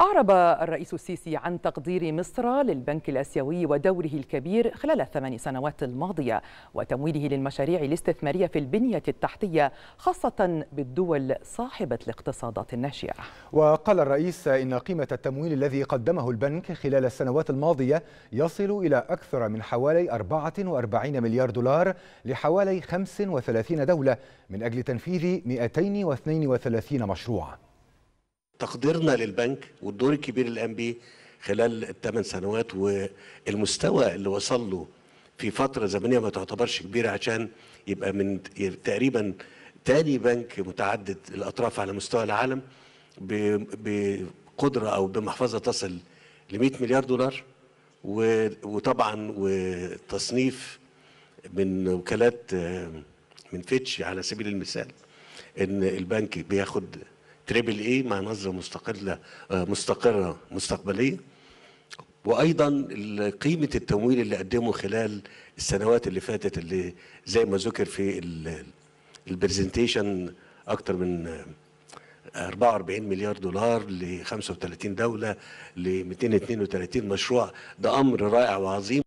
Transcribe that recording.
أعرب الرئيس السيسي عن تقدير مصر للبنك الآسيوي ودوره الكبير خلال الثمان سنوات الماضية وتمويله للمشاريع الاستثمارية في البنية التحتية خاصة بالدول صاحبة الاقتصادات الناشئة وقال الرئيس إن قيمة التمويل الذي قدمه البنك خلال السنوات الماضية يصل إلى أكثر من حوالي 44 مليار دولار لحوالي 35 دولة من أجل تنفيذ 232 مشروع تقديرنا للبنك والدور الكبير اللي قام بيه خلال الثمان سنوات والمستوى اللي وصل له في فترة زمنية ما تعتبرش كبيرة عشان يبقى من تقريبا تاني بنك متعدد الأطراف على مستوى العالم بقدرة أو بمحفظة تصل ل 100 مليار دولار وطبعا وتصنيف من وكالات آه، من فيتش على سبيل المثال ان البنك بياخد تريبل اي مع نظره مستقله آه، مستقره مستقبليه وايضا قيمه التمويل اللي قدمه خلال السنوات اللي فاتت اللي زي ما ذكر في البرزنتيشن اكتر من 44 آه، مليار دولار ل 35 دوله ل 232 مشروع ده امر رائع وعظيم